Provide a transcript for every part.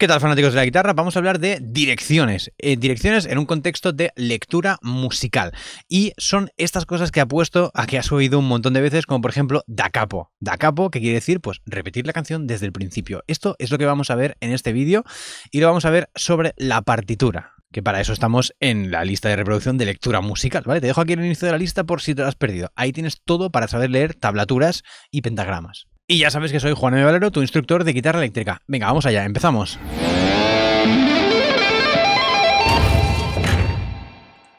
¿Qué tal fanáticos de la guitarra? Vamos a hablar de direcciones. Eh, direcciones en un contexto de lectura musical. Y son estas cosas que ha puesto a que has oído un montón de veces, como por ejemplo da capo. Da capo, que quiere decir pues repetir la canción desde el principio. Esto es lo que vamos a ver en este vídeo y lo vamos a ver sobre la partitura que para eso estamos en la lista de reproducción de lectura musical, ¿vale? Te dejo aquí el inicio de la lista por si te lo has perdido. Ahí tienes todo para saber leer tablaturas y pentagramas. Y ya sabes que soy Juan M. Valero, tu instructor de guitarra eléctrica. Venga, vamos allá, empezamos.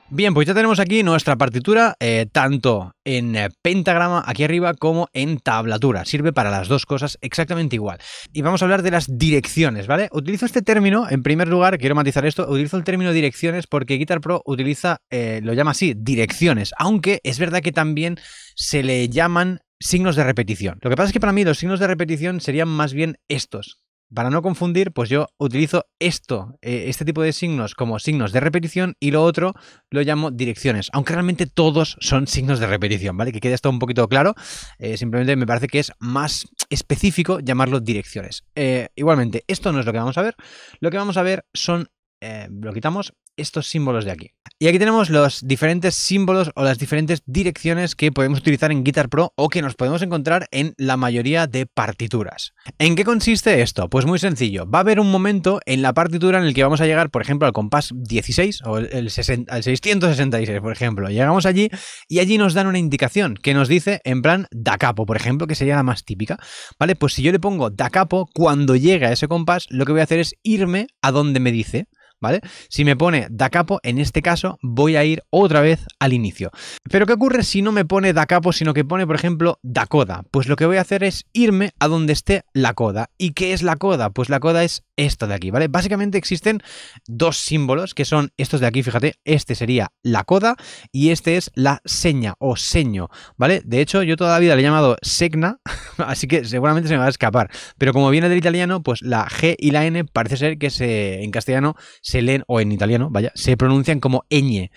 Bien, pues ya tenemos aquí nuestra partitura eh, tanto en eh, pentagrama aquí arriba como en tablatura. Sirve para las dos cosas exactamente igual. Y vamos a hablar de las direcciones, ¿vale? Utilizo este término, en primer lugar, quiero matizar esto, utilizo el término direcciones porque Guitar Pro utiliza, eh, lo llama así, direcciones, aunque es verdad que también se le llaman signos de repetición. Lo que pasa es que para mí los signos de repetición serían más bien estos. Para no confundir, pues yo utilizo esto, eh, este tipo de signos como signos de repetición y lo otro lo llamo direcciones, aunque realmente todos son signos de repetición, ¿vale? Que quede esto un poquito claro, eh, simplemente me parece que es más específico llamarlo direcciones. Eh, igualmente, esto no es lo que vamos a ver, lo que vamos a ver son eh, lo quitamos, estos símbolos de aquí. Y aquí tenemos los diferentes símbolos o las diferentes direcciones que podemos utilizar en Guitar Pro o que nos podemos encontrar en la mayoría de partituras. ¿En qué consiste esto? Pues muy sencillo. Va a haber un momento en la partitura en el que vamos a llegar, por ejemplo, al compás 16 o el, 666, por ejemplo. Llegamos allí y allí nos dan una indicación que nos dice en plan da capo, por ejemplo, que sería la más típica. ¿Vale? Pues si yo le pongo da capo, cuando llega a ese compás, lo que voy a hacer es irme a donde me dice. ¿vale? Si me pone da capo, en este caso voy a ir otra vez al inicio. Pero ¿qué ocurre si no me pone da capo, sino que pone, por ejemplo, da coda? Pues lo que voy a hacer es irme a donde esté la coda. ¿Y qué es la coda? Pues la coda es esto de aquí, ¿vale? Básicamente existen dos símbolos que son estos de aquí, fíjate, este sería la coda y este es la seña o seño, ¿vale? De hecho, yo toda la vida le he llamado segna, así que seguramente se me va a escapar, pero como viene del italiano, pues la G y la N parece ser que se, en castellano se leen, o en italiano, vaya, se pronuncian como ñe.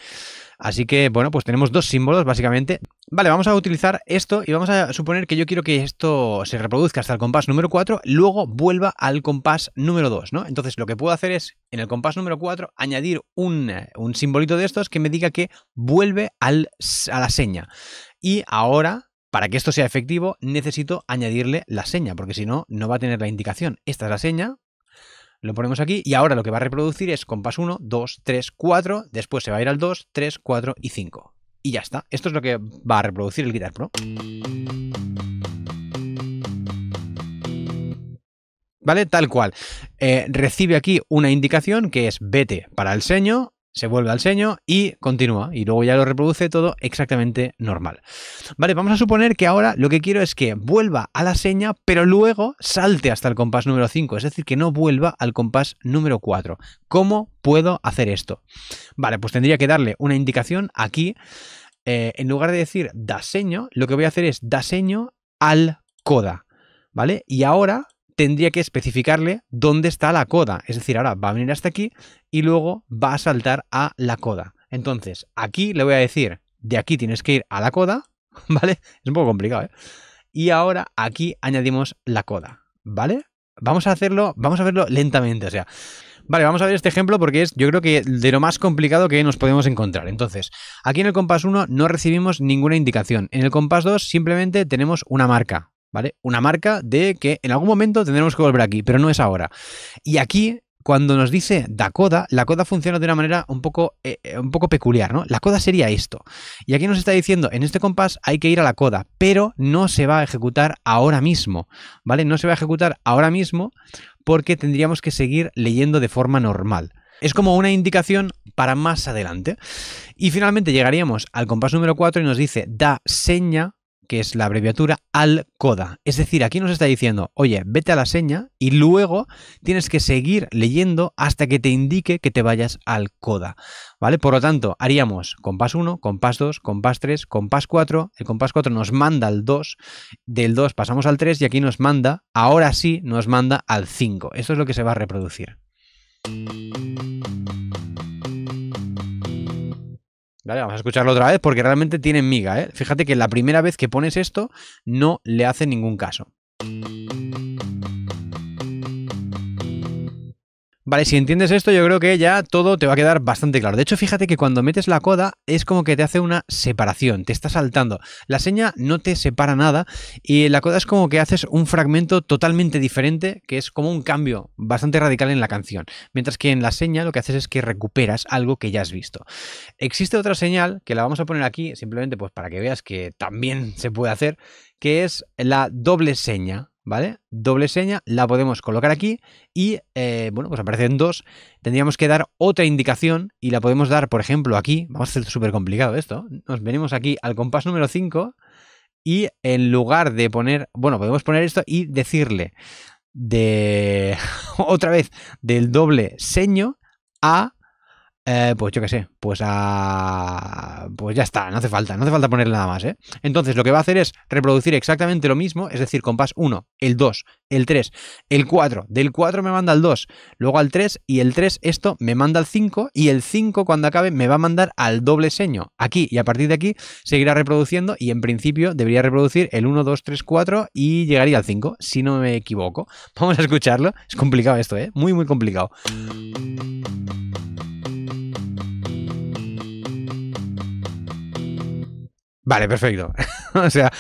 Así que, bueno, pues tenemos dos símbolos, básicamente. Vale, vamos a utilizar esto y vamos a suponer que yo quiero que esto se reproduzca hasta el compás número 4, luego vuelva al compás número 2, ¿no? Entonces lo que puedo hacer es, en el compás número 4, añadir eh, un, simbolito de estos que me diga que vuelve a la seña. Y ahora para que esto sea efectivo, necesito añadirle la seña, porque si no, no va a tener la indicación. Esta es la seña, lo ponemos aquí y ahora lo que va a reproducir es compás 1, 2, 3, 4, después se va a ir al 2, 3, 4 y 5. Y ya está. Esto es lo que va a reproducir el Guitar Pro. ¿Vale? Tal cual. Eh, recibe aquí una indicación que es vete para el seño, se vuelve al seño y continúa. Y luego ya lo reproduce todo exactamente normal. Vale, vamos a suponer que ahora lo que quiero es que vuelva a la seña, pero luego salte hasta el compás número 5. Es decir, que no vuelva al compás número 4. ¿Cómo puedo hacer esto? Vale, pues tendría que darle una indicación aquí. Eh, en lugar de decir da seño, lo que voy a hacer es da seño al coda. ¿Vale? Y ahora tendría que especificarle dónde está la coda. Es decir, ahora va a venir hasta aquí y luego va a saltar a la coda. Entonces, aquí le voy a decir, de aquí tienes que ir a la coda, ¿vale? Es un poco complicado, ¿eh? Y ahora aquí añadimos la coda, ¿vale? Vamos a hacerlo, vamos a verlo lentamente, o sea. Vale, vamos a ver este ejemplo porque es yo creo que de lo más complicado que nos podemos encontrar. Entonces, aquí en el compás 1 no recibimos ninguna indicación. En el compás 2 simplemente tenemos una marca, ¿vale? Una marca de que en algún momento tendremos que volver aquí, pero no es ahora. Y aquí cuando nos dice da coda, la coda funciona de una manera un poco, eh, eh, un poco peculiar, ¿no? La coda sería esto. Y aquí nos está diciendo, en este compás hay que ir a la coda, pero no se va a ejecutar ahora mismo, ¿vale? No se va a ejecutar ahora mismo porque tendríamos que seguir leyendo de forma normal. Es como una indicación para más adelante. Y finalmente llegaríamos al compás número 4 y nos dice, da seña que es la abreviatura al coda. Es decir, aquí nos está diciendo, oye, vete a la seña y luego tienes que seguir leyendo hasta que te indique que te vayas al coda. ¿Vale? Por lo tanto, haríamos compás 1, compás 2, compás 3, compás 4. El compás 4 nos manda al 2, del 2 pasamos al 3 y aquí nos manda, ahora sí, nos manda al 5. Esto es lo que se va a reproducir. Vale, vamos a escucharlo otra vez porque realmente tiene miga, ¿eh? Fíjate que la primera vez que pones esto no le hace ningún caso. Vale, si entiendes esto, yo creo que ya todo te va a quedar bastante claro. De hecho, fíjate que cuando metes la coda es como que te hace una separación, te está saltando. La seña no te separa nada y la coda es como que haces un fragmento totalmente diferente, que es como un cambio bastante radical en la canción. Mientras que en la seña lo que haces es que recuperas algo que ya has visto. Existe otra señal que la vamos a poner aquí, simplemente pues para que veas que también se puede hacer, que es la doble seña. ¿vale? Doble seña, la podemos colocar aquí y, eh, bueno, pues aparecen dos. Tendríamos que dar otra indicación y la podemos dar, por ejemplo, aquí. Vamos a hacer súper complicado esto. Nos venimos aquí al compás número 5 y en lugar de poner, bueno, podemos poner esto y decirle de, otra vez, del doble seño a eh, pues yo qué sé, pues a... Pues ya está, no hace falta, no hace falta ponerle nada más, ¿eh? Entonces lo que va a hacer es reproducir exactamente lo mismo, es decir, compás 1, el 2, el 3, el 4, del 4 me manda al 2, luego al 3 y el 3 esto me manda al 5 y el 5 cuando acabe me va a mandar al doble seño, aquí, y a partir de aquí seguirá reproduciendo y en principio debería reproducir el 1, 2, 3, 4 y llegaría al 5, si no me equivoco. Vamos a escucharlo, es complicado esto, ¿eh? Muy, muy complicado. Mm. Vale, perfecto. o sea,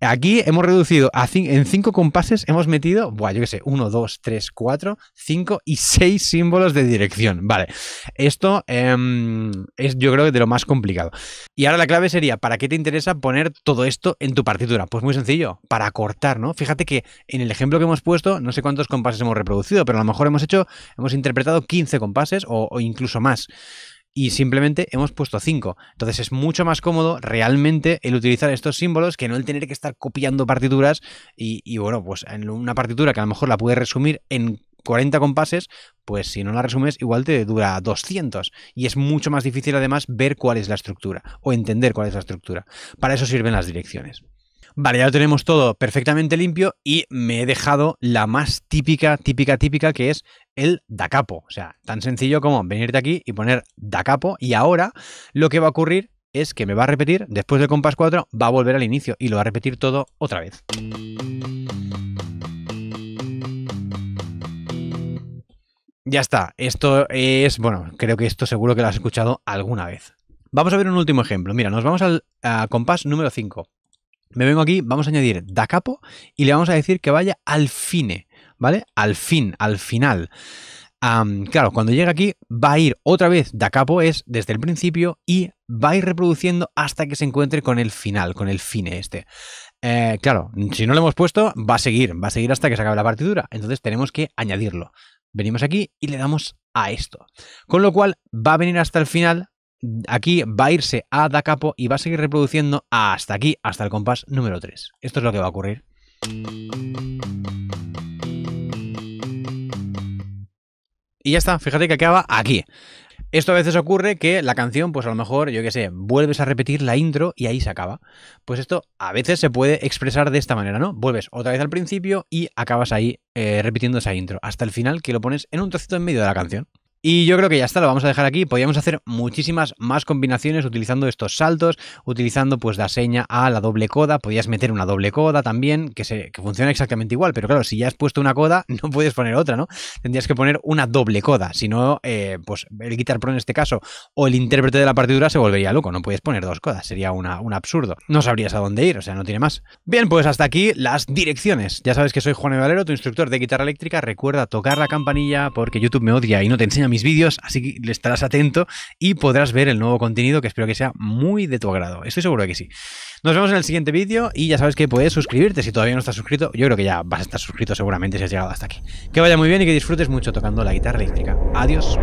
aquí hemos reducido en cinco compases, hemos metido, buah, yo qué sé, uno, dos, tres, cuatro, cinco y seis símbolos de dirección. Vale, esto em, es yo creo que de lo más complicado. Y ahora la clave sería, ¿para qué te interesa poner todo esto en tu partitura? Pues muy sencillo, para cortar, ¿no? Fíjate que en el ejemplo que hemos puesto, no sé cuántos compases hemos reproducido, pero a lo mejor hemos hecho, hemos interpretado 15 compases o incluso más y simplemente hemos puesto 5. Entonces es mucho más cómodo realmente el utilizar estos símbolos que no el tener que estar copiando partituras y, bueno, pues en una partitura que a lo mejor la puedes resumir en 40 compases, pues si no la resumes, igual te dura 200. Y es mucho más difícil además ver cuál es la estructura o entender cuál es la estructura. Para eso sirven las direcciones. Vale, ya lo tenemos todo perfectamente limpio y me he dejado la más típica, típica, típica que es el da capo. O sea, tan sencillo como venirte aquí y poner da capo y ahora lo que va a ocurrir es que me va a repetir, después del compás 4, va a volver al inicio y lo va a repetir todo otra vez. Ya está, esto es, bueno, creo que esto seguro que lo has escuchado alguna vez. Vamos a ver un último ejemplo. Mira, nos vamos al compás número 5 me vengo aquí, vamos a añadir da capo y le vamos a decir que vaya al fine, ¿vale? Al fin, al final. claro, cuando llega aquí va a ir otra vez da capo, es desde el principio y va a ir reproduciendo hasta que se encuentre con el final, con el fine este. Eh, claro, si no lo hemos puesto, va a seguir, va a seguir hasta que se acabe la partitura. Entonces tenemos que añadirlo. Venimos aquí y le damos a esto. Con lo cual va a venir hasta el final, aquí va a irse a da capo y va a seguir reproduciendo hasta aquí, hasta el compás número 3. Esto es lo que va a ocurrir. Y ya está, fíjate que acaba aquí. Esto a veces ocurre que la canción, pues a lo mejor, yo qué sé, vuelves a repetir la intro y ahí se acaba. Pues esto a veces se puede expresar de esta manera, ¿no? Vuelves otra vez al principio y acabas ahí eh, repitiendo esa intro, hasta el final que lo pones en un trocito en medio de la canción. Y yo creo que ya está, lo vamos a dejar aquí. Podríamos hacer muchísimas más combinaciones utilizando estos saltos, utilizando pues la seña a la doble coda. podrías meter una doble coda también, que, se, funciona exactamente igual, pero claro, si ya has puesto una coda, no puedes poner otra, ¿no? Tendrías que poner una doble coda, si no, eh, pues el guitar pro en este caso o el intérprete de la partitura se volvería loco, no puedes poner dos codas, sería una, un absurdo. No sabrías a dónde ir, o sea, no tiene más. Bien, pues hasta aquí las direcciones. Ya sabes que soy Juan Valero, tu instructor de guitarra eléctrica. Recuerda tocar la campanilla porque YouTube me odia y no te enseña mis vídeos, así que estarás atento y podrás ver el nuevo contenido que espero que sea muy de tu agrado. Estoy seguro de que sí. Nos vemos en el siguiente vídeo y ya sabes que puedes suscribirte si todavía no estás suscrito. Yo creo que ya vas a estar suscrito seguramente si has llegado hasta aquí. Que vaya muy bien y que disfrutes mucho tocando la guitarra eléctrica. Adiós.